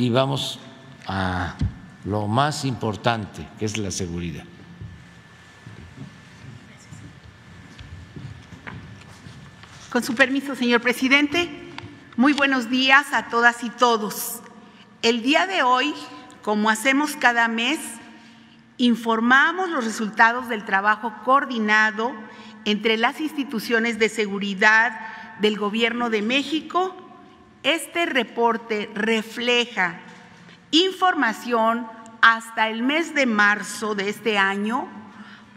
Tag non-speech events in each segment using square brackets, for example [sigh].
y vamos a lo más importante, que es la seguridad. Con su permiso, señor presidente, muy buenos días a todas y todos. El día de hoy, como hacemos cada mes, informamos los resultados del trabajo coordinado entre las instituciones de seguridad del Gobierno de México este reporte refleja información hasta el mes de marzo de este año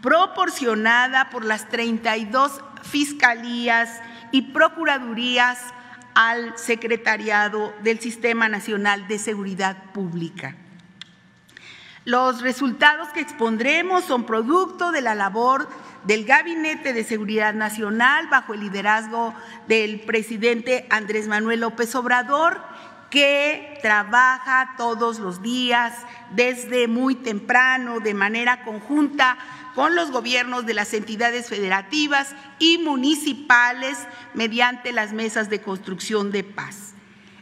proporcionada por las 32 fiscalías y procuradurías al Secretariado del Sistema Nacional de Seguridad Pública. Los resultados que expondremos son producto de la labor del Gabinete de Seguridad Nacional bajo el liderazgo del presidente Andrés Manuel López Obrador, que trabaja todos los días desde muy temprano de manera conjunta con los gobiernos de las entidades federativas y municipales mediante las mesas de construcción de paz.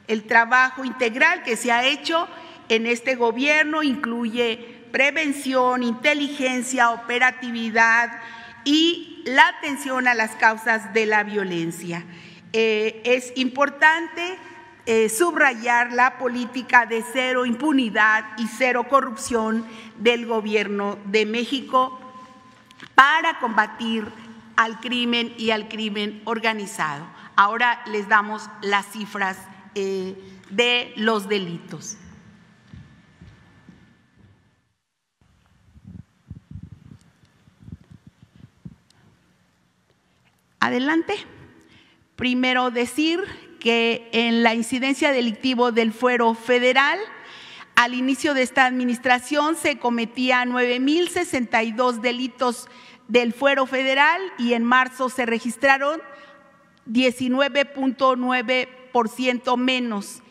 El trabajo integral que se ha hecho en este gobierno incluye prevención, inteligencia, operatividad, y la atención a las causas de la violencia. Eh, es importante eh, subrayar la política de cero impunidad y cero corrupción del gobierno de México para combatir al crimen y al crimen organizado. Ahora les damos las cifras eh, de los delitos. Adelante. Primero decir que en la incidencia delictivo del fuero federal, al inicio de esta administración se cometía 9.062 delitos del fuero federal y en marzo se registraron 19.9% menos.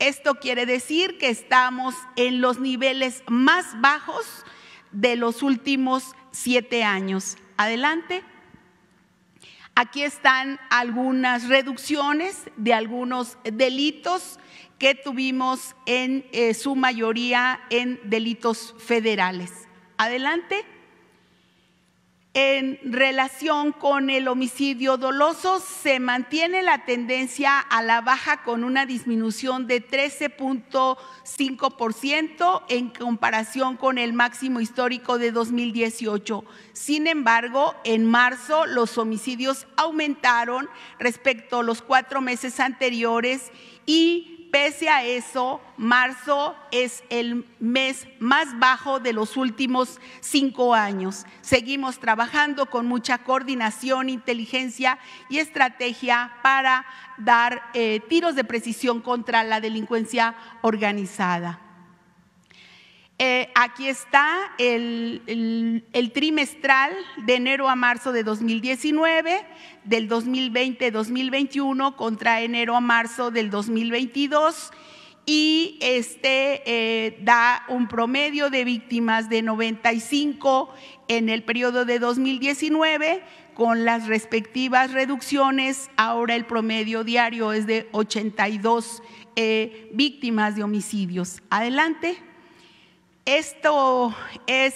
Esto quiere decir que estamos en los niveles más bajos de los últimos siete años. Adelante. Aquí están algunas reducciones de algunos delitos que tuvimos en eh, su mayoría en delitos federales. Adelante en relación con el homicidio doloso se mantiene la tendencia a la baja con una disminución de 13.5% en comparación con el máximo histórico de 2018. Sin embargo, en marzo los homicidios aumentaron respecto a los cuatro meses anteriores y pese a eso, marzo es el mes más bajo de los últimos cinco años. Seguimos trabajando con mucha coordinación, inteligencia y estrategia para dar eh, tiros de precisión contra la delincuencia organizada. Eh, aquí está el, trimestral de enero a marzo de 2019, del 2020-2021 contra enero a marzo del 2022 y este eh, da un promedio de víctimas de 95 en el periodo de 2019 con las respectivas reducciones. Ahora el promedio diario es de 82 eh, víctimas de homicidios. Adelante. Esto es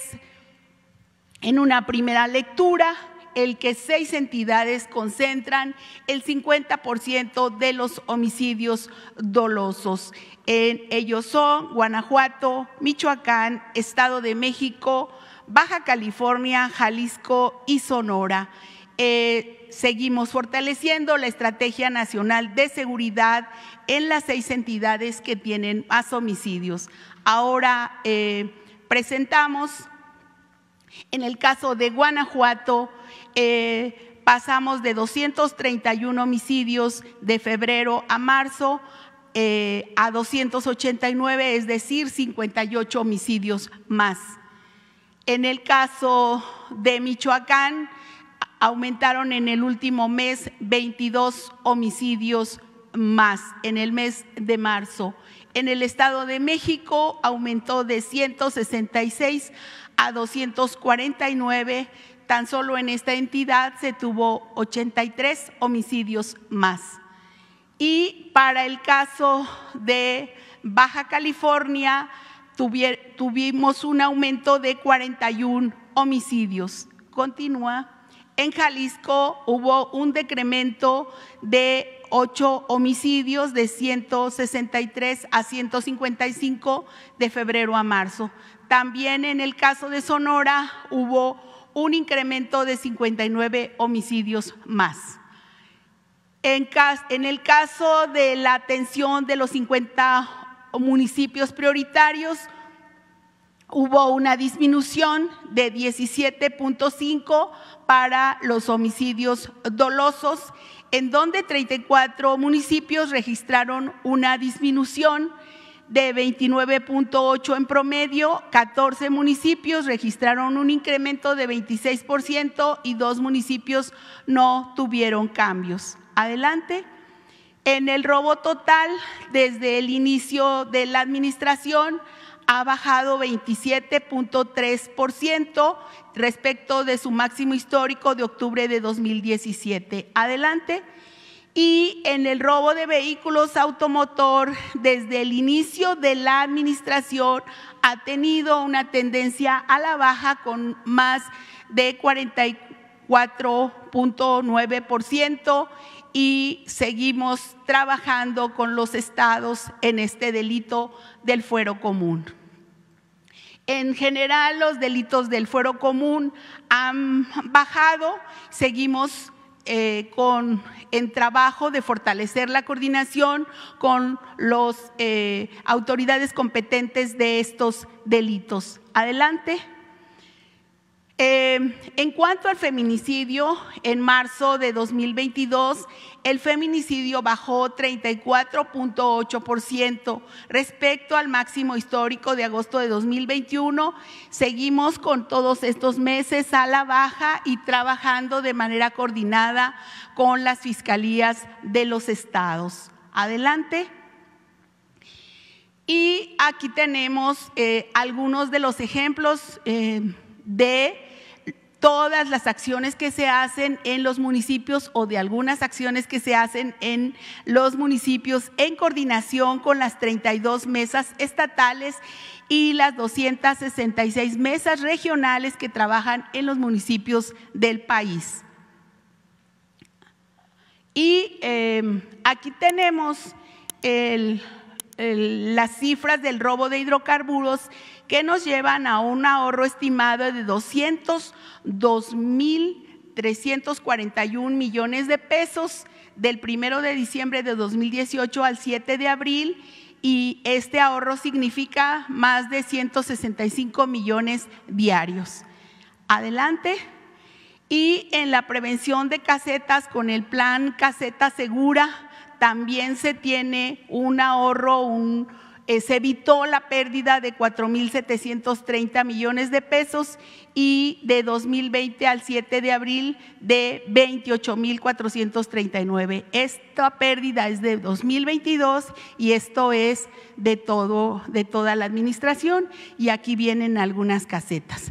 en una primera lectura el que seis entidades concentran el 50% de los homicidios dolosos. En ellos son Guanajuato, Michoacán, Estado de México, Baja California, Jalisco y Sonora. Eh, seguimos fortaleciendo la Estrategia Nacional de Seguridad en las seis entidades que tienen más homicidios. Ahora eh, presentamos, en el caso de Guanajuato, eh, pasamos de 231 homicidios de febrero a marzo eh, a 289, es decir, 58 homicidios más. En el caso de Michoacán, aumentaron en el último mes 22 homicidios más, en el mes de marzo. En el Estado de México aumentó de 166 a 249. Tan solo en esta entidad se tuvo 83 homicidios más. Y para el caso de Baja California, tuvimos un aumento de 41 homicidios. Continúa. En Jalisco hubo un decremento de ocho homicidios de 163 a 155 de febrero a marzo. También en el caso de Sonora hubo un incremento de 59 homicidios más. En, el caso de la atención de los 50 municipios prioritarios, hubo una disminución de 17.5 para los homicidios dolosos, en donde 34 municipios registraron una disminución de 29.8 en promedio, 14 municipios registraron un incremento de 26% y dos municipios no tuvieron cambios. Adelante. En el robo total, desde el inicio de la administración, ha bajado 27.3% respecto de su máximo histórico de octubre de 2017. Adelante. Y en el robo de vehículos automotor, desde el inicio de la administración, ha tenido una tendencia a la baja con más de 44.9% y seguimos trabajando con los estados en este delito del fuero común. En general, los delitos del fuero común han bajado. Seguimos eh, con, en trabajo de fortalecer la coordinación con las eh, autoridades competentes de estos delitos. Adelante. Eh, en cuanto al feminicidio, en marzo de 2022 el feminicidio bajó 34.8% respecto al máximo histórico de agosto de 2021. Seguimos con todos estos meses a la baja y trabajando de manera coordinada con las fiscalías de los estados. Adelante. Y aquí tenemos eh, algunos de los ejemplos eh, de todas las acciones que se hacen en los municipios o de algunas acciones que se hacen en los municipios en coordinación con las 32 mesas estatales y las 266 mesas regionales que trabajan en los municipios del país. Y em, aquí tenemos las cifras del robo de hidrocarburos que nos llevan a un ahorro estimado de 202 mil 341 millones de pesos del primero de diciembre de 2018 al 7 de abril y este ahorro significa más de 165 millones diarios. Adelante. Y en la prevención de casetas con el plan Caseta Segura también se tiene un ahorro, un, eh, se evitó la pérdida de 4.730 millones de pesos y de 2020 al 7 de abril de 28.439. Esta pérdida es de 2022 y esto es de, todo, de toda la administración y aquí vienen algunas casetas.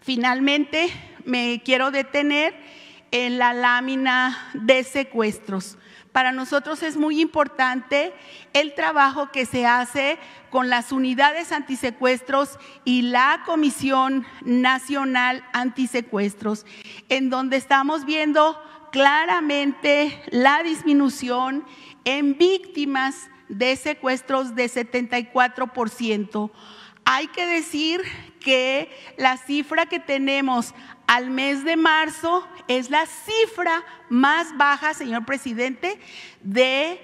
Finalmente, me quiero detener en la lámina de secuestros. Para nosotros es muy importante el trabajo que se hace con las unidades antisecuestros y la Comisión Nacional Antisecuestros, en donde estamos viendo claramente la disminución en víctimas de secuestros de 74%. Hay que decir que la cifra que tenemos al mes de marzo es la cifra más baja, señor presidente, de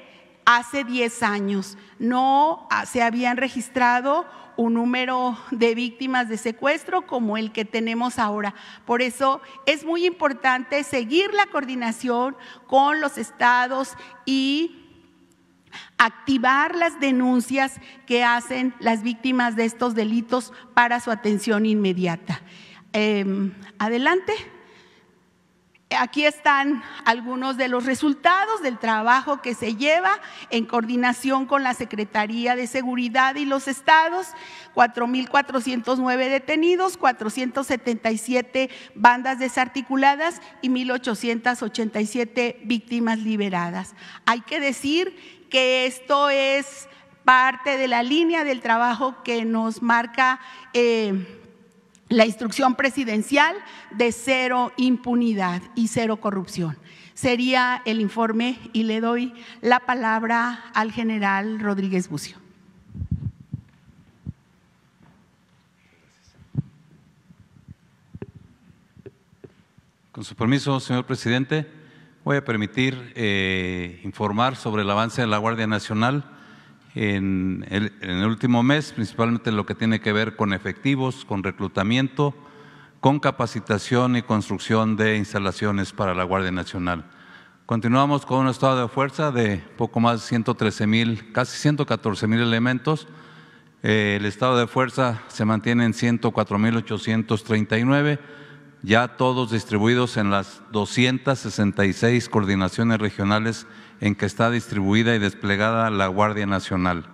hace 10 años. No ah, se habían registrado un número de víctimas de secuestro como el que tenemos ahora. Por eso es muy importante seguir la coordinación con los estados y activar las denuncias que hacen las víctimas de estos delitos para su atención inmediata. Em, adelante. Aquí están algunos de los resultados del trabajo que se lleva en coordinación con la Secretaría de Seguridad y los estados. 4.409 detenidos, 477 bandas desarticuladas y 1.887 víctimas liberadas. Hay que decir que esto es parte de la línea del trabajo que nos marca. Eh, la instrucción presidencial de cero impunidad y cero corrupción. Sería el informe y le doy la palabra al general Rodríguez Bucio. Con su permiso, señor presidente, voy a permitir eh, informar sobre el avance de la Guardia Nacional en el, último mes, principalmente lo que tiene que ver con efectivos, con reclutamiento, con capacitación y construcción de instalaciones para la Guardia Nacional. Continuamos con un estado de fuerza de poco más de 113 mil, casi 114 mil elementos. Eh, el estado de fuerza se mantiene en 104 mil ya todos distribuidos en las 266 coordinaciones regionales en que está distribuida y desplegada la Guardia Nacional.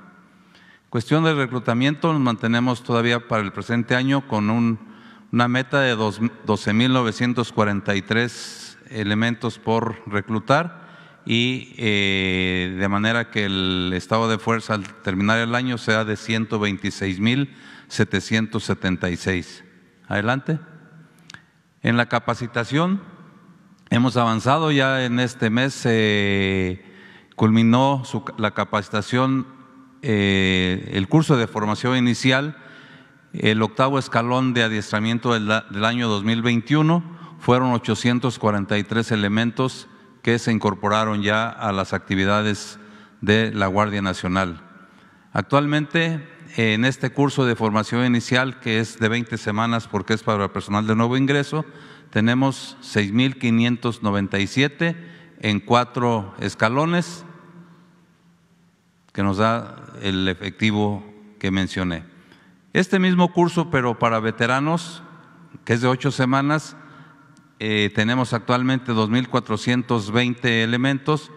Cuestión de reclutamiento, nos mantenemos todavía para el presente año con una meta de 12.943 elementos por reclutar y eh, de manera que el estado de fuerza al terminar el año sea de 126.776. Adelante. En la capacitación, Hemos avanzado ya en este mes, eh, culminó la capacitación, eh, el curso de formación inicial, el octavo escalón de adiestramiento del, del año 2021, fueron 843 elementos que se incorporaron ya a las actividades de la Guardia Nacional. Actualmente, en este curso de formación inicial, que es de 20 semanas porque es para personal de nuevo ingreso, tenemos 6.597 en cuatro escalones que nos da el efectivo que mencioné. Este mismo curso, pero para veteranos, que es de ocho semanas, eh, tenemos actualmente 2.420 elementos.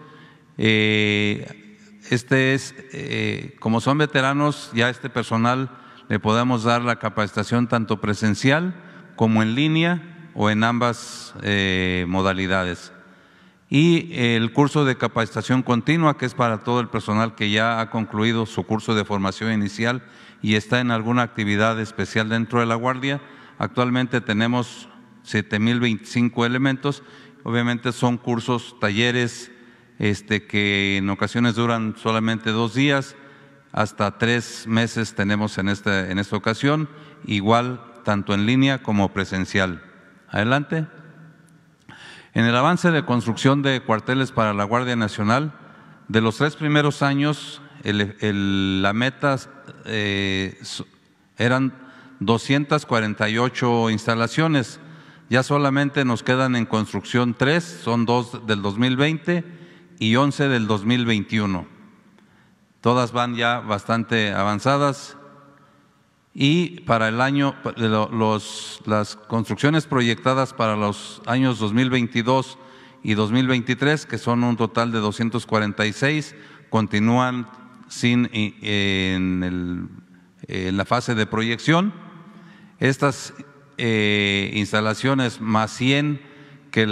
Eh, este es, eh, como son veteranos, ya a este personal le podemos dar la capacitación tanto presencial como en línea o en ambas eh, modalidades. Y el curso de capacitación continua, que es para todo el personal que ya ha concluido su curso de formación inicial y está en alguna actividad especial dentro de la Guardia. Actualmente tenemos 7.025 elementos. Obviamente son cursos, talleres, este, que en ocasiones duran solamente dos días, hasta tres meses tenemos en esta, en esta ocasión, igual tanto en línea como presencial. Adelante. En el avance de construcción de cuarteles para la Guardia Nacional, de los tres primeros años, la meta eh, eran 248 instalaciones. Ya solamente nos quedan en construcción tres, son dos del 2020 y 11 del 2021. Todas van ya bastante avanzadas y para el año, los, las construcciones proyectadas para los años 2022 y 2023, que son un total de 246, continúan sin, eh, eh, en, la fase de proyección. Estas eh, instalaciones más 100 que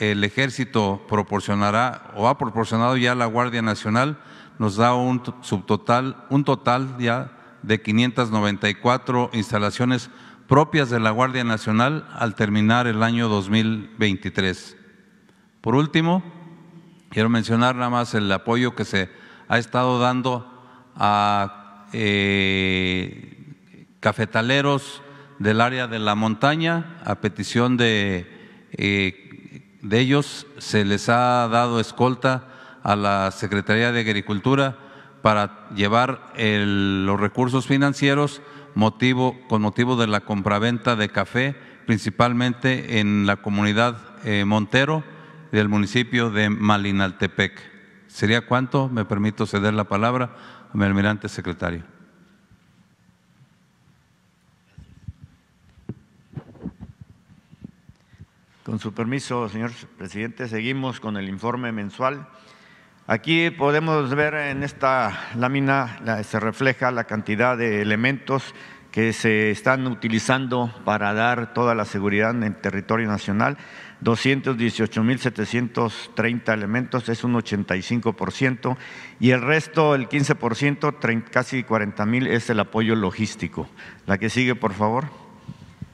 el ejército proporcionará o ha proporcionado ya la Guardia Nacional nos da un subtotal, un total ya de 594 instalaciones propias de la Guardia Nacional al terminar el año 2023. Por último, quiero mencionar nada más el apoyo que se ha estado dando a eh, cafetaleros del área de la montaña. A petición de, eh, de ellos se les ha dado escolta a la Secretaría de Agricultura para llevar los recursos financieros motivo, con motivo de la compraventa de café, principalmente en la comunidad eh, Montero del municipio de Malinaltepec. ¿Sería cuánto? Me permito ceder la palabra a mi almirante secretario. Con su permiso, señor presidente, seguimos con el informe mensual Aquí podemos ver en esta lámina, se refleja la cantidad de elementos que se están utilizando para dar toda la seguridad en el territorio nacional. 218.730 elementos, es un 85%, y el resto, el 15%, casi 40.000, es el apoyo logístico. La que sigue, por favor.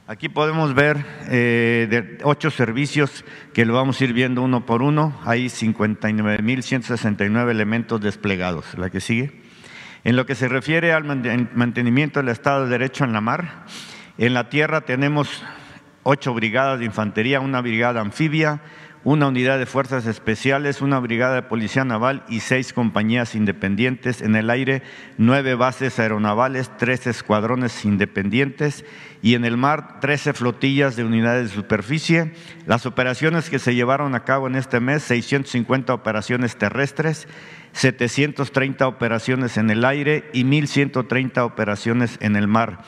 Aquí podemos ver eh, de ocho servicios que lo vamos a ir viendo uno por uno. Hay 59.169 elementos desplegados. La que sigue. En lo que se refiere al mantenimiento del Estado de Derecho en la mar, en la tierra tenemos ocho brigadas de infantería, una brigada anfibia, una unidad de fuerzas especiales, una brigada de policía naval y seis compañías independientes en el aire, nueve bases aeronavales, tres escuadrones independientes y en el mar trece flotillas de unidades de superficie. Las operaciones que se llevaron a cabo en este mes, 650 operaciones terrestres, 730 operaciones en el aire y 1.130 operaciones en el mar.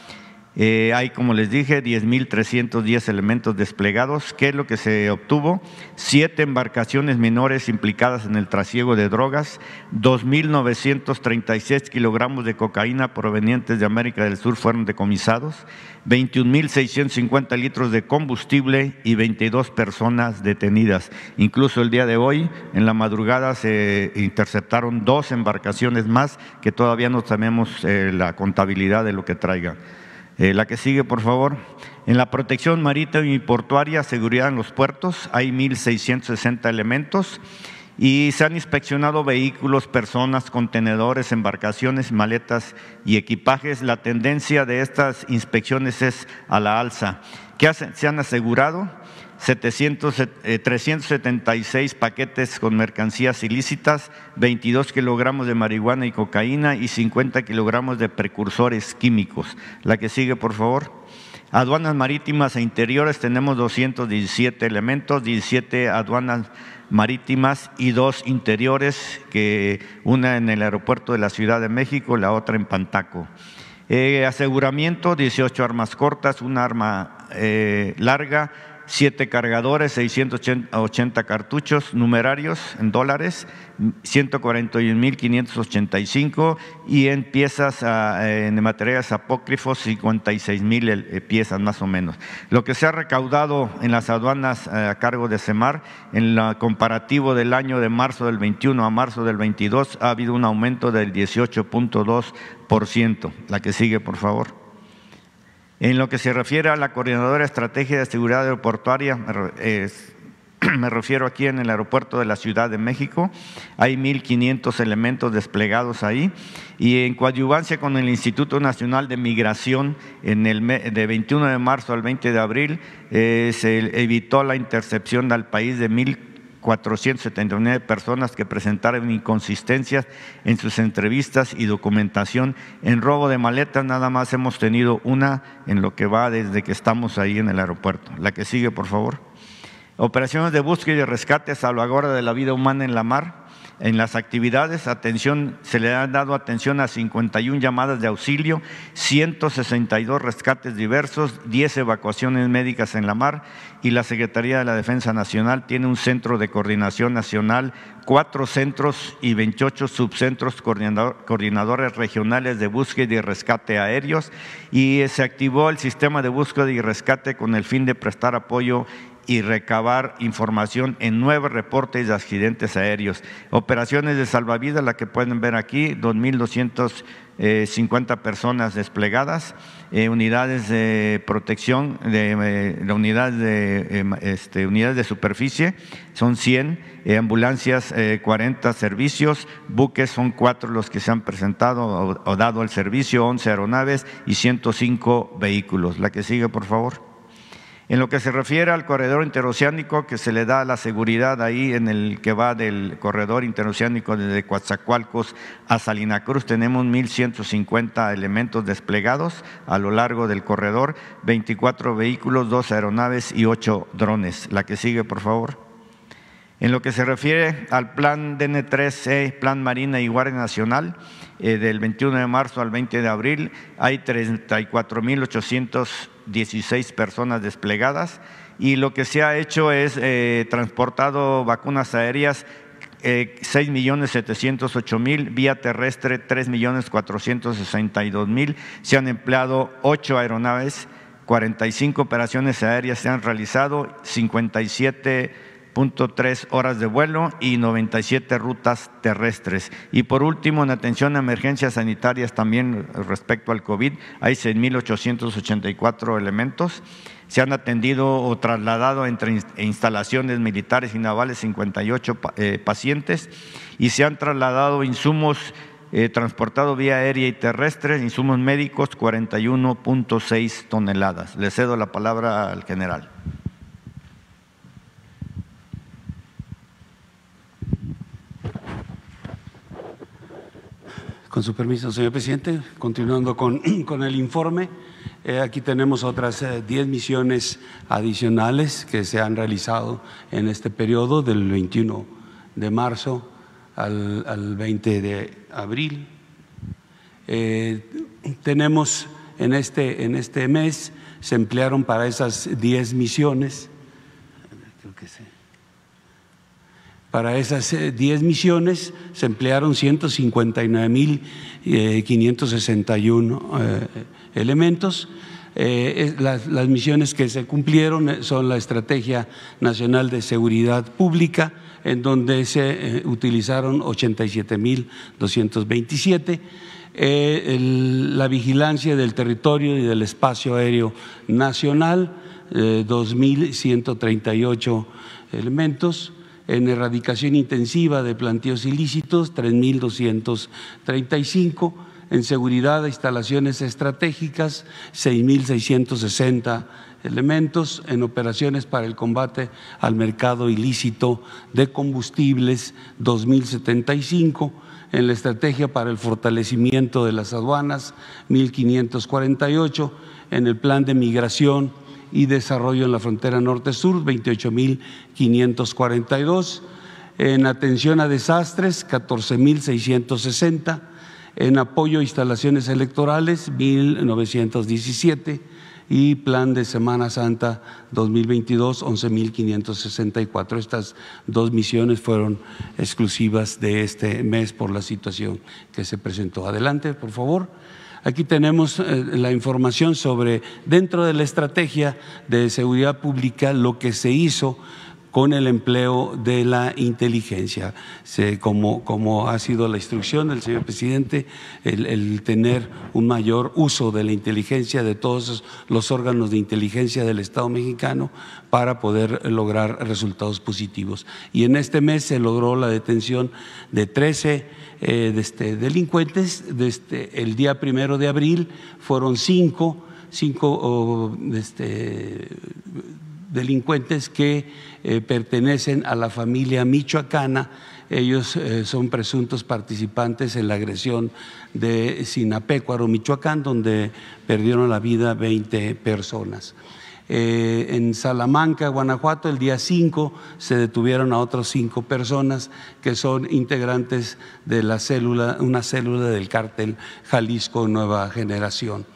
Eh, hay, como les dije, 10.310 elementos desplegados. ¿Qué es lo que se obtuvo? Siete embarcaciones menores implicadas en el trasiego de drogas, 2.936 kilogramos de cocaína provenientes de América del Sur fueron decomisados, 21.650 litros de combustible y 22 personas detenidas. Incluso el día de hoy, en la madrugada, se interceptaron dos embarcaciones más que todavía no sabemos eh, la contabilidad de lo que traigan. Eh, la que sigue, por favor. En la protección marítima y portuaria, seguridad en los puertos, hay 1.660 elementos y se han inspeccionado vehículos, personas, contenedores, embarcaciones, maletas y equipajes. La tendencia de estas inspecciones es a la alza. ¿Qué se han asegurado? 376 eh, paquetes con mercancías ilícitas, 22 kilogramos de marihuana y cocaína y 50 kilogramos de precursores químicos. La que sigue, por favor. Aduanas marítimas e interiores tenemos 217 elementos, 17 aduanas marítimas y dos interiores, que una en el aeropuerto de la Ciudad de México, la otra en Pantaco. Eh, aseguramiento, 18 armas cortas, una arma eh, larga, siete cargadores, 680 cartuchos numerarios en dólares, 141.585 y en piezas, ah, en materiales apócrifos, 56.000 eh, eh, piezas más o menos. Lo que se ha recaudado en las aduanas eh, a cargo de CEMAR, en el comparativo del año de marzo del 21 a marzo del 22, ha habido un aumento del 18.2%. La que sigue, por favor. En lo que se refiere a la coordinadora estrategia de seguridad aeroportuaria, [clears throat] me refiero aquí en el aeropuerto de la Ciudad de México, hay 1.500 elementos desplegados ahí y en coadyuvancia con el Instituto Nacional de Migración, en el, de 21 de marzo al 20 de abril, eh, se evitó la intercepción al país de 1.500 479 personas que presentaron inconsistencias en sus entrevistas y documentación. En robo de maletas nada más hemos tenido una en lo que va desde que estamos ahí en el aeropuerto. La que sigue, por favor. Operaciones de búsqueda y de rescate, salvaguarda de la vida humana en la mar. En las actividades atención, se le ha dado atención a 51 llamadas de auxilio, 162 rescates diversos, 10 evacuaciones médicas en la mar y la Secretaría de la Defensa Nacional tiene un centro de coordinación nacional, cuatro centros y 28 subcentros coordinadores regionales de búsqueda y rescate aéreos y se activó el sistema de búsqueda y rescate con el fin de prestar apoyo y recabar información en nueve reportes de accidentes aéreos. Operaciones de salvavidas, la que pueden ver aquí, 2.250 eh, personas desplegadas, eh, unidades de protección, de, la eh, unidades, de, em, este, unidades de superficie, son 100, ambulancias 40 servicios, buques son cuatro los que se han presentado o, dado el servicio, 11 aeronaves y 105 vehículos. La que sigue, por favor. En lo que se refiere al corredor interoceánico que se le da la seguridad ahí en el que va del corredor interoceánico desde Coatzacoalcos a Salina Cruz, tenemos 1.150 elementos desplegados a lo largo del corredor, 24 vehículos, dos aeronaves y ocho drones. La que sigue, por favor. En lo que se refiere al plan dn 3 e Plan Marina y Guardia Nacional, eh, del 21 de marzo al 20 de abril, hay 34.800 16 personas desplegadas y lo que se ha hecho es eh, transportado vacunas aéreas 6.708.000, eh, millones 708 mil, vía terrestre 3.462.000. millones mil, se han empleado ocho aeronaves, 45 operaciones aéreas se han realizado, 57 7.3 horas de vuelo y 97 rutas terrestres. Y por último, en atención a emergencias sanitarias también respecto al COVID, hay 6.884 elementos. Se han atendido o trasladado entre e instalaciones militares y navales 58 eh, pacientes y se han trasladado insumos eh, transportado vía aérea y terrestre, insumos médicos 41.6 toneladas. Le cedo la palabra al general. Con su permiso, señor presidente, continuando con, [clears throat] con el informe, eh, aquí tenemos otras 10 eh, misiones adicionales que se han realizado en este periodo del 21 de marzo al, 20 de abril. Eh, tenemos en este, en este mes, se emplearon para esas 10 misiones Para esas 10 eh, misiones se emplearon 159.561 eh, eh, elementos. Eh, las, las, misiones que se cumplieron son la Estrategia Nacional de Seguridad Pública, en donde se utilizaron 87.227, eh, 227, la vigilancia del territorio y del espacio aéreo nacional, 2.138 elementos, en erradicación intensiva de Planteos ilícitos 3.235, en seguridad de instalaciones estratégicas 6.660 elementos, en operaciones para el combate al mercado ilícito de combustibles 2.075 en la estrategia para el fortalecimiento de las aduanas, 1548, en el plan de migración, y Desarrollo en la Frontera Norte-Sur, 28.542. En atención a desastres, 14.660. En apoyo a instalaciones electorales, 1.917. Y plan de Semana Santa 2022, 11.564. Estas dos misiones fueron exclusivas de este mes por la situación que se presentó. Adelante, por favor. Aquí tenemos eh, la información sobre dentro de la estrategia de seguridad pública lo que se hizo con el empleo de la inteligencia. como, ha sido la instrucción del señor presidente, el, tener un mayor uso de la inteligencia de todos los órganos de inteligencia del Estado mexicano para poder lograr resultados positivos. Y en este mes se logró la detención de 13 eh, este, delincuentes. Desde este, el día primero de abril fueron cinco, cinco oh, este, delincuentes que eh, pertenecen a la familia michoacana. Ellos eh, son presuntos participantes en la agresión de Sinapecuaro, Michoacán, donde perdieron la vida 20 personas. Eh, en Salamanca, Guanajuato, el día 5 se detuvieron a otras cinco personas que son integrantes de una célula del cártel Jalisco Nueva Generación.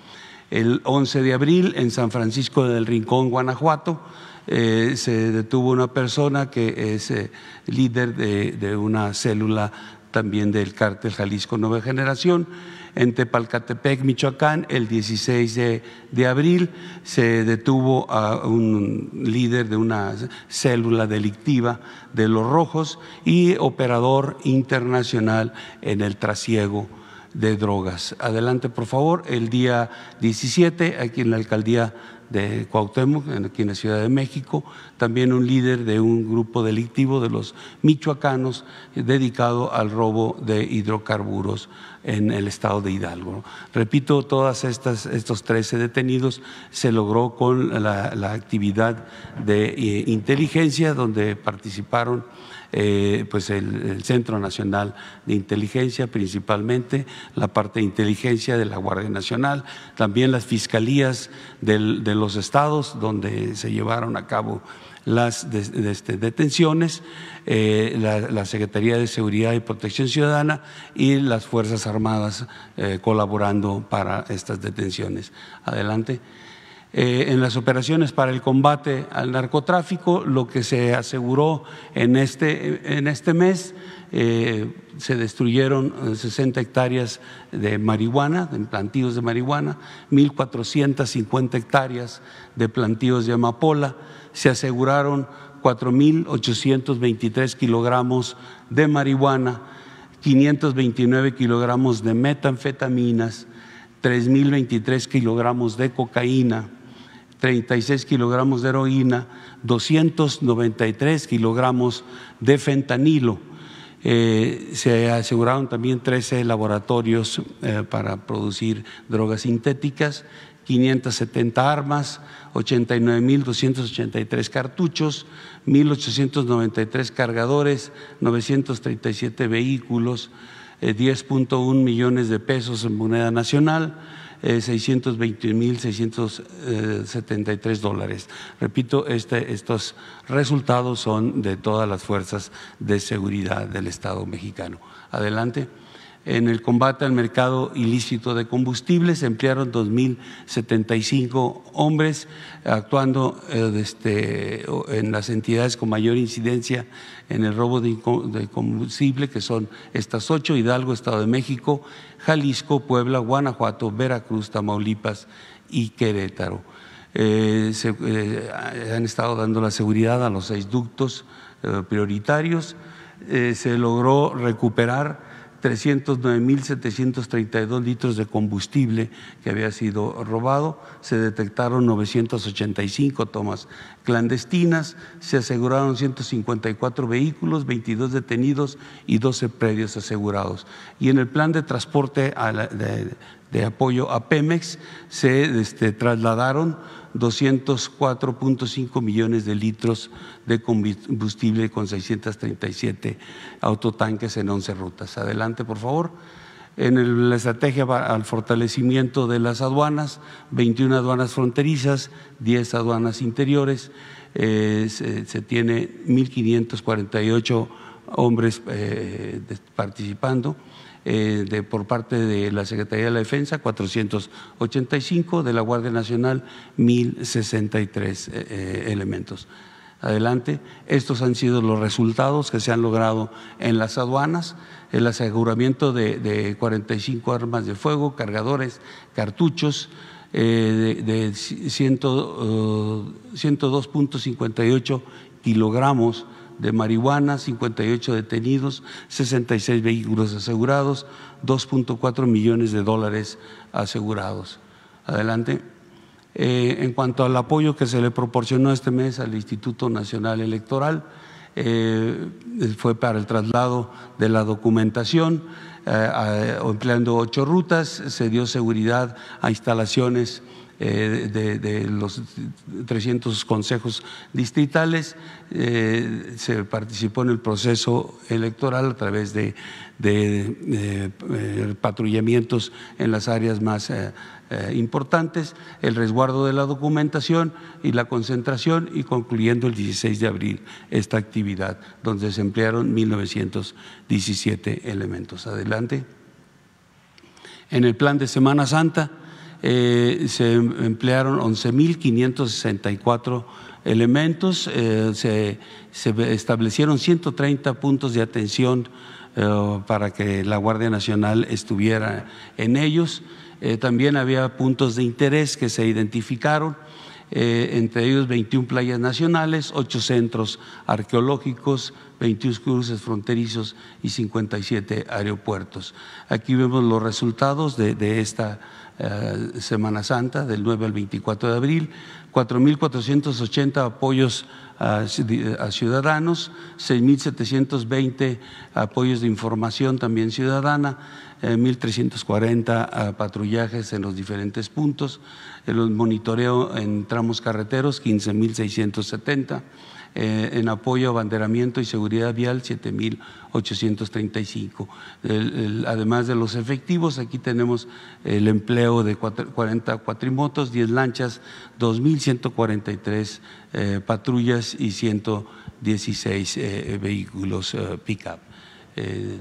El 11 de abril en San Francisco del Rincón, Guanajuato, eh, se detuvo una persona que es eh, líder de, una célula también del cártel Jalisco Nueva Generación. En Tepalcatepec, Michoacán, el 16 de, de abril se detuvo a un líder de una célula delictiva de los rojos y operador internacional en el trasiego de drogas. Adelante, por favor, el día 17, aquí en la alcaldía de Cuauhtémoc, aquí en la Ciudad de México, también un líder de un grupo delictivo de los michoacanos dedicado al robo de hidrocarburos en el estado de Hidalgo. Repito, todos estos 13 detenidos se logró con la, la actividad de eh, inteligencia donde participaron eh, pues el, Centro Nacional de Inteligencia, principalmente la parte de inteligencia de la Guardia Nacional, también las fiscalías de los estados donde se llevaron a cabo las este, detenciones, eh, la, Secretaría de Seguridad y Protección Ciudadana y las Fuerzas Armadas eh, colaborando para estas detenciones. Adelante. Eh, en las operaciones para el combate al narcotráfico, lo que se aseguró en este, este mes. Eh, se destruyeron 60 eh, hectáreas de marihuana, de plantíos de marihuana, 1.450 hectáreas de plantíos de amapola, se aseguraron 4.823 kilogramos de marihuana, 529 kilogramos de metanfetaminas, 3.023 kilogramos de cocaína, 36 kilogramos de heroína, 293 kilogramos de fentanilo. Eh, se aseguraron también 13 laboratorios eh, para producir drogas sintéticas, 570 armas, 89.283 cartuchos, 1.893 cargadores, 937 vehículos, 10.1 eh, millones de pesos en moneda nacional. 621.673 eh, eh, dólares. Repito, este, estos resultados son de todas las fuerzas de seguridad del Estado mexicano. Adelante. En el combate al mercado ilícito de combustibles se emplearon 2.075 hombres actuando eh, este, en las entidades con mayor incidencia en el robo de combustible, que son estas ocho, Hidalgo, Estado de México, Jalisco, Puebla, Guanajuato, Veracruz, Tamaulipas y Querétaro. Eh, se, eh, han estado dando la seguridad a los seis ductos eh, prioritarios. se logró recuperar 309.732 litros de combustible que había sido robado. Se detectaron 985 tomas clandestinas, se aseguraron 154 vehículos, 22 detenidos y 12 predios asegurados. Y en el plan de transporte de, apoyo a Pemex se este, trasladaron 204.5 millones de litros de combustible con 637 autotanques en 11 rutas. Adelante, por favor en la estrategia al fortalecimiento de las aduanas, 21 aduanas fronterizas, 10 aduanas interiores, eh, se, tiene tiene 1.548 hombres eh, participando. Eh, por parte de la Secretaría de la Defensa, 485, de la Guardia Nacional, 1.063 elementos adelante. Estos han sido los resultados que se han logrado en las aduanas, el aseguramiento de, 45 armas de fuego, cargadores, cartuchos, eh, de 102.58 eh, kilogramos de marihuana, 58 detenidos, 66 vehículos asegurados, 2.4 millones de dólares asegurados. Adelante. Eh, en cuanto al apoyo que se le proporcionó este mes al Instituto Nacional Electoral. Eh, fue para el traslado de la documentación, eh, empleando ocho rutas, se dio seguridad a instalaciones de, los 300 consejos distritales, se participó en el proceso electoral a través de, de patrullamientos en las áreas más eh, importantes, el resguardo de la documentación y la concentración y concluyendo el 16 de abril esta actividad donde se emplearon 1.917 elementos. Adelante. En el plan de Semana Santa eh, se emplearon 11.564 elementos, eh, se, se establecieron 130 puntos de atención para que la Guardia Nacional estuviera en ellos eh, también había puntos de interés que se identificaron, eh, entre ellos 21 playas nacionales, 8 centros arqueológicos, 21 cruces fronterizos y 57 aeropuertos. Aquí vemos los resultados de, esta eh, Semana Santa, del 9 al 24 de abril, 4.480 apoyos a, a ciudadanos, 6.720 apoyos de información también ciudadana, 1.340 eh, eh, patrullajes en los diferentes puntos, el eh, monitoreo en tramos carreteros 15.670. en apoyo a abanderamiento y seguridad vial 7.835. Además de los efectivos, aquí tenemos el empleo de 40 cuatrimotos, 10 lanchas, 2.143 patrullas y 116 vehículos pick-up. Eh,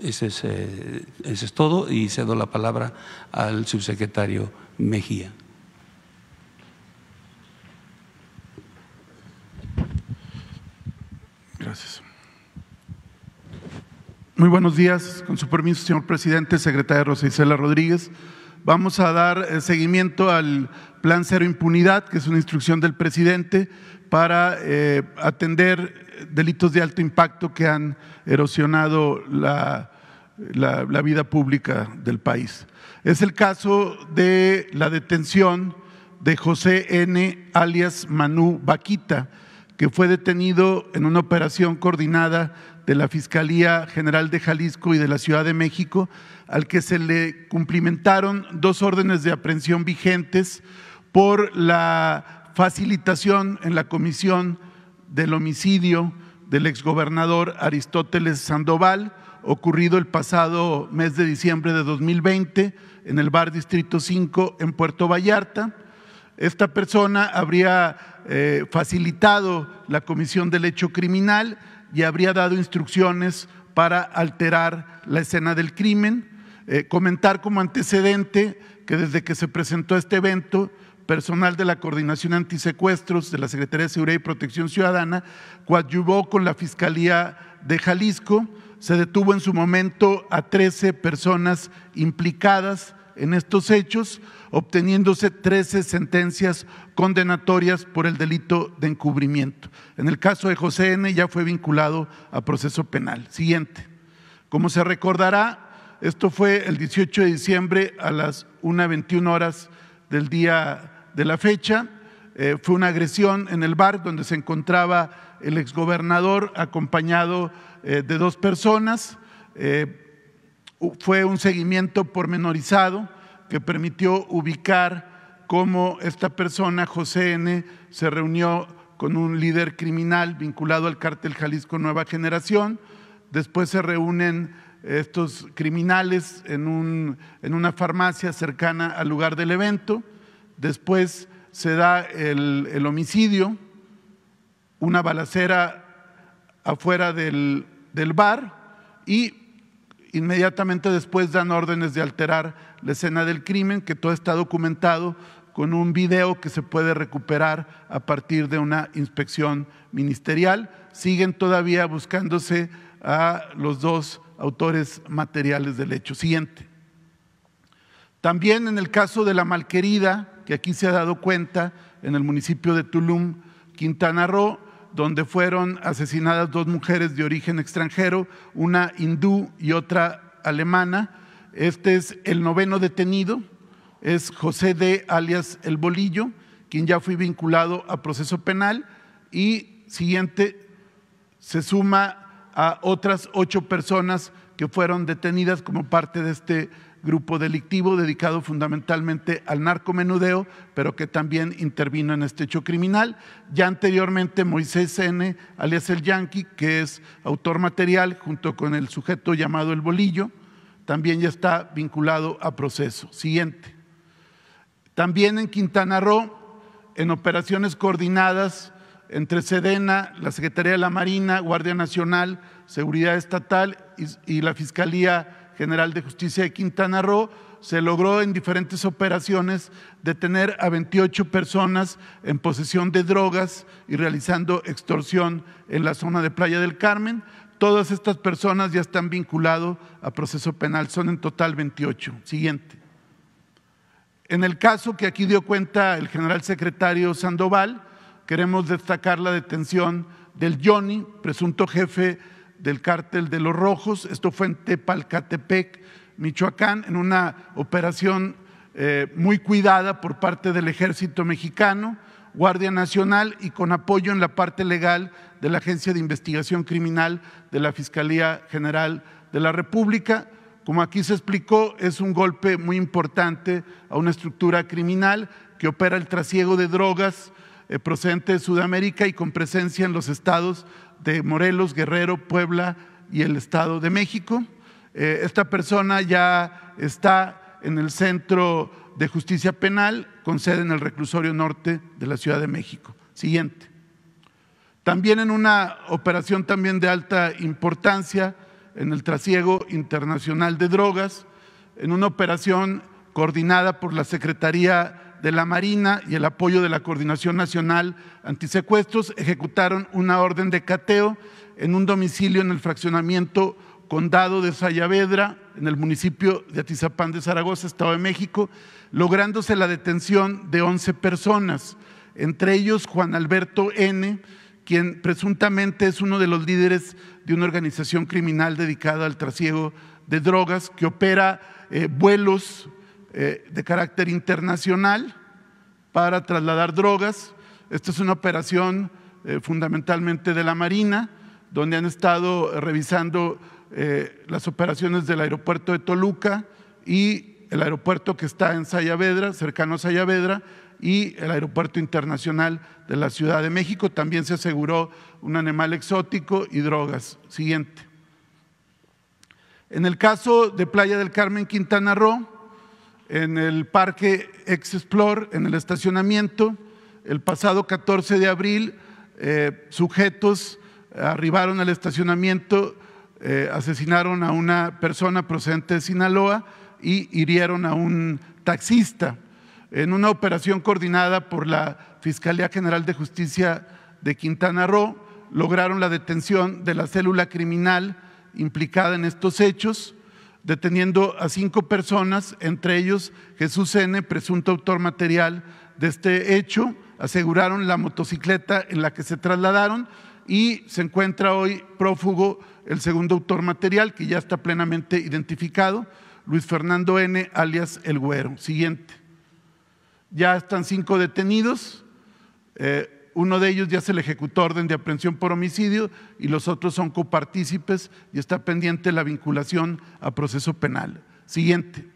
eh, ese, es, todo y cedo la palabra al subsecretario Mejía. Gracias. Muy buenos días, con su permiso, señor presidente, secretaria Rosa Rodríguez. Vamos a dar eh, seguimiento al Plan Cero Impunidad, que es una instrucción del presidente para atender delitos de alto impacto que han erosionado la, vida pública del país. Es el caso de la detención de José N., alias Manu Vaquita, que fue detenido en una operación coordinada de la Fiscalía General de Jalisco y de la Ciudad de México, al que se le cumplimentaron dos órdenes de aprehensión vigentes por la facilitación en la comisión del homicidio del exgobernador Aristóteles Sandoval, ocurrido el pasado mes de diciembre de 2020 en el bar Distrito 5 en Puerto Vallarta. Esta persona habría eh, facilitado la comisión del hecho criminal y habría dado instrucciones para alterar la escena del crimen. Eh, comentar como antecedente que desde que se presentó este evento, personal de la Coordinación Antisecuestros de la Secretaría de Seguridad y Protección Ciudadana coadyuvó con la Fiscalía de Jalisco. Se detuvo en su momento a 13 personas implicadas en estos hechos, obteniéndose 13 sentencias condenatorias por el delito de encubrimiento. En el caso de José N. ya fue vinculado a proceso penal. Siguiente. Como se recordará, esto fue el 18 de diciembre a las 1.21 horas del día de la fecha. Eh, fue una agresión en el bar donde se encontraba el exgobernador acompañado eh, de dos personas. Eh, fue un seguimiento pormenorizado que permitió ubicar cómo esta persona, José N., se reunió con un líder criminal vinculado al cártel Jalisco Nueva Generación. Después se reúnen estos criminales en una farmacia cercana al lugar del evento después se da el, homicidio, una balacera afuera del, del bar y inmediatamente después dan órdenes de alterar la escena del crimen, que todo está documentado con un video que se puede recuperar a partir de una inspección ministerial. Siguen todavía buscándose a los dos autores materiales del hecho siguiente. También en el caso de la malquerida, que aquí se ha dado cuenta en el municipio de Tulum, Quintana Roo, donde fueron asesinadas dos mujeres de origen extranjero, una hindú y otra alemana. Este es el noveno detenido, es José D. alias El Bolillo, quien ya fue vinculado a proceso penal y siguiente se suma a otras ocho personas que fueron detenidas como parte de este grupo delictivo dedicado fundamentalmente al narcomenudeo, pero que también intervino en este hecho criminal. Ya anteriormente Moisés N., alias el Yankee, que es autor material, junto con el sujeto llamado el Bolillo, también ya está vinculado a proceso. Siguiente. También en Quintana Roo, en operaciones coordinadas entre Sedena, la Secretaría de la Marina, Guardia Nacional, Seguridad Estatal y, y la Fiscalía General de Justicia de Quintana Roo, se logró en diferentes operaciones detener a 28 personas en posesión de drogas y realizando extorsión en la zona de Playa del Carmen. Todas estas personas ya están vinculadas a proceso penal, son en total 28. Siguiente. En el caso que aquí dio cuenta el general secretario Sandoval, queremos destacar la detención del Johnny, presunto jefe del cártel de los rojos. Esto fue en Tepalcatepec, Michoacán, en una operación eh, muy cuidada por parte del ejército mexicano, Guardia Nacional y con apoyo en la parte legal de la Agencia de Investigación Criminal de la Fiscalía General de la República. Como aquí se explicó, es un golpe muy importante a una estructura criminal que opera el trasiego de drogas eh, procedente de Sudamérica y con presencia en los estados de Morelos, Guerrero, Puebla y el Estado de México. Eh, esta persona ya está en el Centro de Justicia Penal con sede en el Reclusorio Norte de la Ciudad de México. Siguiente. También en una operación también de alta importancia en el trasiego internacional de drogas, en una operación coordinada por la Secretaría de la Marina y el apoyo de la Coordinación Nacional Antisecuestros ejecutaron una orden de cateo en un domicilio en el fraccionamiento Condado de Sayavedra, en el municipio de Atizapán de Zaragoza, Estado de México, lográndose la detención de 11 personas, entre ellos Juan Alberto N., quien presuntamente es uno de los líderes de una organización criminal dedicada al trasiego de drogas que opera eh, vuelos eh, de carácter internacional para trasladar drogas. Esta es una operación eh, fundamentalmente de la Marina, donde han estado eh, revisando las operaciones del aeropuerto de Toluca y el aeropuerto que está en Sayavedra, cercano a Sayavedra, y el aeropuerto internacional de la Ciudad de México. También se aseguró un animal exótico y drogas. Siguiente. En el caso de Playa del Carmen, Quintana Roo, en el Parque Ex Explor, en el estacionamiento. El pasado 14 de abril, eh, sujetos arribaron al estacionamiento, eh, asesinaron a una persona procedente de Sinaloa y hirieron a un taxista en una operación coordinada por la Fiscalía General de Justicia de Quintana Roo, lograron la detención de la célula criminal implicada en estos hechos deteniendo a cinco personas, entre ellos Jesús N., presunto autor material de este hecho. Aseguraron la motocicleta en la que se trasladaron y se encuentra hoy prófugo el segundo autor material, que ya está plenamente identificado, Luis Fernando N., alias El Güero. Siguiente. Ya están cinco detenidos. Eh, uno de ellos ya se le ejecutó orden de aprehensión por homicidio y los otros son copartícipes y está pendiente la vinculación a proceso penal. Siguiente.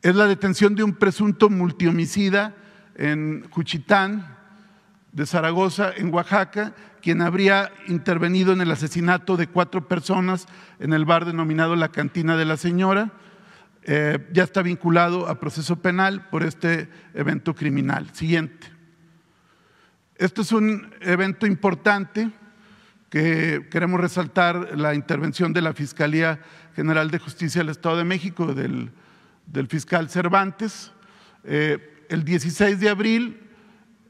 Es la detención de un presunto multihomicida en Juchitán de Zaragoza, en Oaxaca, quien habría intervenido en el asesinato de cuatro personas en el bar denominado La Cantina de la Señora. Eh, ya está vinculado a proceso penal por este evento criminal. Siguiente. Este es un evento importante que queremos resaltar la intervención de la Fiscalía General de Justicia del Estado de México, del, fiscal Cervantes. Eh, el 16 de abril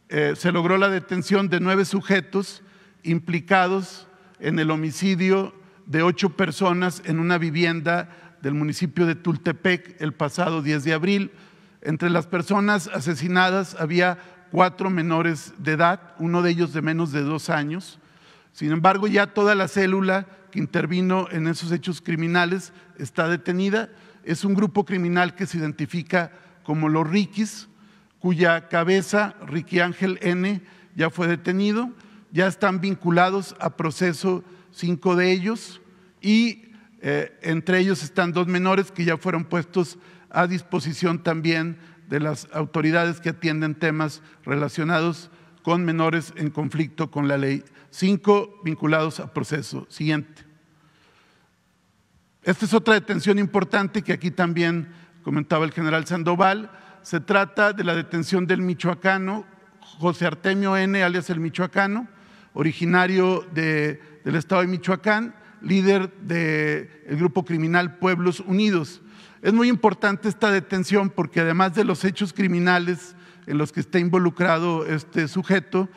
eh, se logró la detención de nueve sujetos implicados en el homicidio de ocho personas en una vivienda del municipio de Tultepec el pasado 10 de abril. Entre las personas asesinadas había cuatro menores de edad, uno de ellos de menos de dos años. Sin embargo, ya toda la célula que intervino en esos hechos criminales está detenida. Es un grupo criminal que se identifica como los Rikis, cuya cabeza, Ricky Ángel N., ya fue detenido. Ya están vinculados a proceso cinco de ellos y eh, entre ellos están dos menores que ya fueron puestos a disposición también de las autoridades que atienden temas relacionados con menores en conflicto con la ley. Cinco vinculados al proceso. Siguiente. Esta es otra detención importante que aquí también comentaba el general Sandoval. Se trata de la detención del michoacano José Artemio N., alias el michoacano, originario del estado de Michoacán, líder del grupo criminal Pueblos Unidos. Es muy importante esta detención porque además de los hechos criminales en los que está involucrado este sujeto,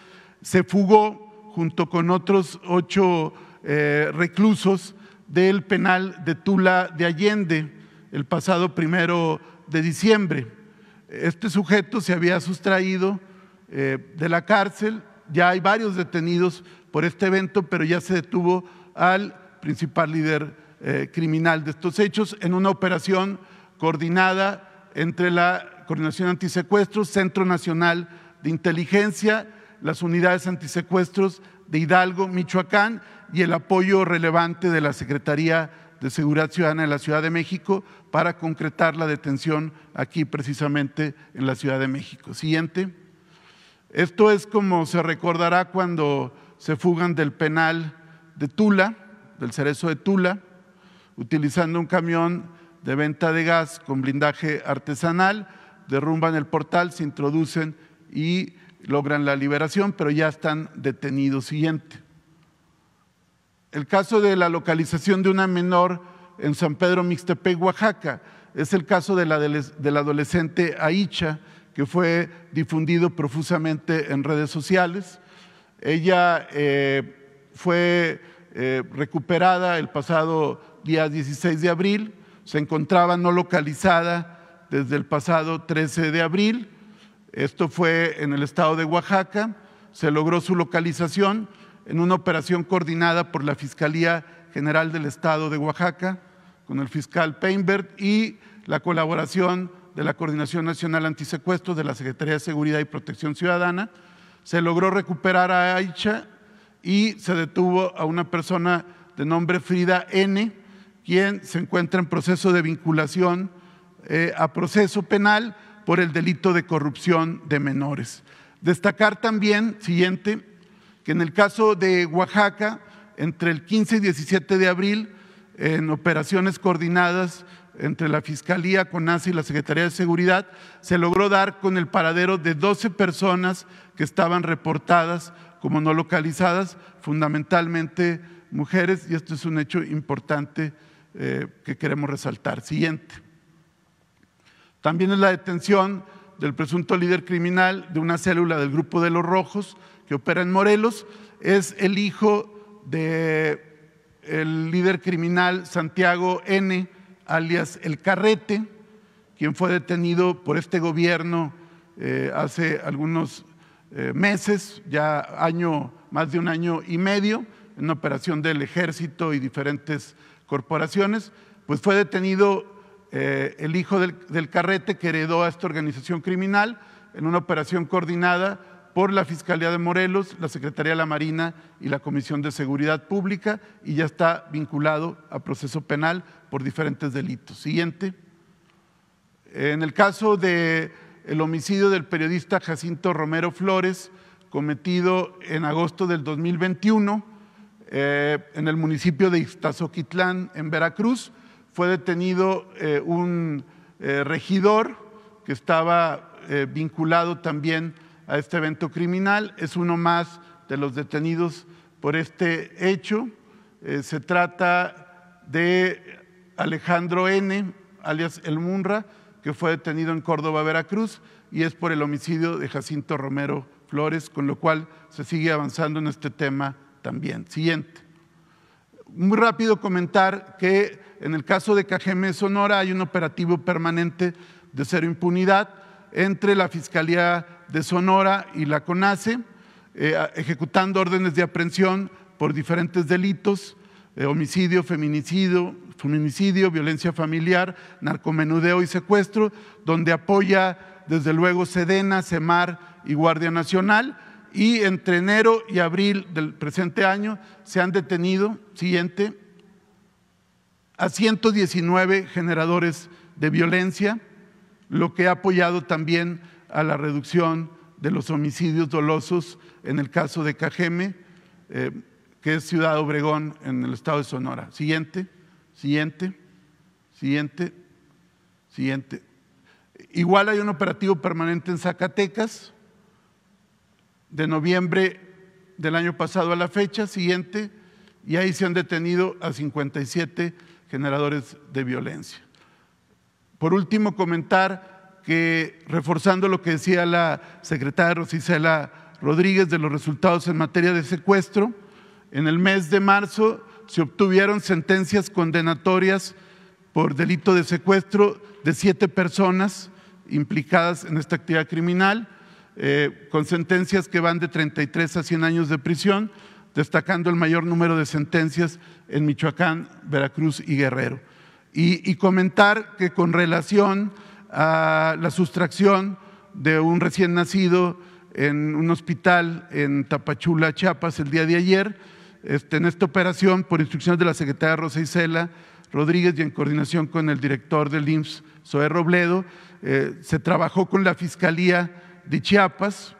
se fugó junto con otros ocho eh, reclusos del penal de Tula de Allende el pasado primero de diciembre. Este sujeto se había sustraído eh, de la cárcel, ya hay varios detenidos por este evento, pero ya se detuvo al principal líder eh, criminal de estos hechos en una operación coordinada entre la Coordinación Antisecuestros, Centro Nacional de Inteligencia, las unidades antisecuestros de Hidalgo, Michoacán y el apoyo relevante de la Secretaría de Seguridad Ciudadana de la Ciudad de México para concretar la detención aquí precisamente en la Ciudad de México. Siguiente. Esto es como se recordará cuando se fugan del penal de Tula, del cerezo de Tula, utilizando un camión de venta de gas con blindaje artesanal, derrumban el portal, se introducen y logran la liberación, pero ya están detenidos siguiente. El caso de la localización de una menor en San Pedro Mixtepec, Oaxaca, es el caso de la, adolescente Aicha, que fue difundido profusamente en redes sociales. Ella eh, fue eh, recuperada el pasado día 16 de abril, se encontraba no localizada desde el pasado 13 de abril. Esto fue en el estado de Oaxaca. Se logró su localización en una operación coordinada por la Fiscalía General del Estado de Oaxaca con el fiscal Peinbert y la colaboración de la Coordinación Nacional Antisecuestro de la Secretaría de Seguridad y Protección Ciudadana. Se logró recuperar a Aicha y se detuvo a una persona de nombre Frida N quien se encuentra en proceso de vinculación eh, a proceso penal por el delito de corrupción de menores. Destacar también, siguiente, que en el caso de Oaxaca, entre el 15 y 17 de abril, en operaciones coordinadas entre la Fiscalía, CONASA y la Secretaría de Seguridad, se logró dar con el paradero de 12 personas que estaban reportadas como no localizadas, fundamentalmente mujeres, y esto es un hecho importante eh, que queremos resaltar. Siguiente. También es la detención del presunto líder criminal de una célula del Grupo de los Rojos que opera en Morelos. Es el hijo del líder criminal Santiago N., alias El Carrete, quien fue detenido por este gobierno eh, hace algunos eh, meses, ya año, más de un año y medio, en operación del ejército y diferentes corporaciones, pues fue detenido eh, el hijo del, carrete que heredó a esta organización criminal en una operación coordinada por la Fiscalía de Morelos, la Secretaría de la Marina y la Comisión de Seguridad Pública y ya está vinculado a proceso penal por diferentes delitos. Siguiente. En el caso del homicidio del periodista Jacinto Romero Flores, cometido en agosto del 2021, eh, en el municipio de Ixtazoquitlán, en Veracruz, fue detenido eh, un eh, regidor que estaba vinculado también a este evento criminal. Es uno más de los detenidos por este hecho. se trata de Alejandro N., alias El Munra, que fue detenido en Córdoba, Veracruz, y es por el homicidio de Jacinto Romero Flores, con lo cual se sigue avanzando en este tema también. Siguiente. Muy rápido comentar que en el caso de Cajeme Sonora hay un operativo permanente de cero impunidad entre la Fiscalía de Sonora y la CONACE, eh, ejecutando órdenes de aprehensión por diferentes delitos, eh, homicidio, feminicidio, feminicidio, violencia familiar, narcomenudeo y secuestro, donde apoya desde luego Sedena, Semar y Guardia Nacional y entre enero y abril del presente año se han detenido, siguiente, a 119 generadores de violencia, lo que ha apoyado también a la reducción de los homicidios dolosos en el caso de Cajeme, eh, que es Ciudad Obregón en el estado de Sonora. Siguiente, siguiente, siguiente, siguiente. Igual hay un operativo permanente en Zacatecas, de noviembre del año pasado a la fecha siguiente y ahí se han detenido a 57 generadores de violencia. Por último, comentar que reforzando lo que decía la secretaria Rosicela Rodríguez de los resultados en materia de secuestro, en el mes de marzo se obtuvieron sentencias condenatorias por delito de secuestro de siete personas implicadas en esta actividad criminal eh, con sentencias que van de 33 a 100 años de prisión, destacando el mayor número de sentencias en Michoacán, Veracruz y Guerrero. Y, comentar que con relación a la sustracción de un recién nacido en un hospital en Tapachula, Chiapas, el día de ayer, este, en esta operación, por instrucciones de la secretaria Rosa Isela Rodríguez y en coordinación con el director del IMSS, Zoé Robledo, eh, se trabajó con la Fiscalía de Chiapas,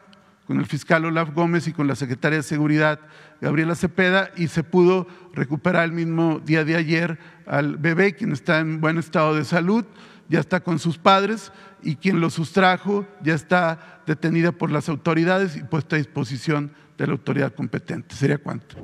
con el fiscal Olaf Gómez y con la secretaria de Seguridad Gabriela Cepeda y se pudo recuperar el mismo día de ayer al bebé, quien está en buen estado de salud, ya está con sus padres y quien lo sustrajo ya está detenida por las autoridades y puesta a disposición de la autoridad competente. ¿Sería cuánto?